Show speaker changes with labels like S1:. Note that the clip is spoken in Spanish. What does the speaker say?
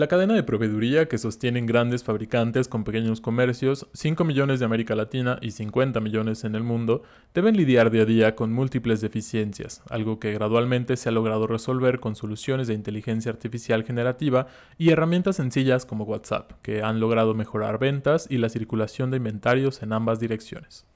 S1: La cadena de proveeduría que sostienen grandes fabricantes con pequeños comercios, 5 millones de América Latina y 50 millones en el mundo, deben lidiar día a día con múltiples deficiencias, algo que gradualmente se ha logrado resolver con soluciones de inteligencia artificial generativa y herramientas sencillas como WhatsApp, que han logrado mejorar ventas y la circulación de inventarios en ambas direcciones.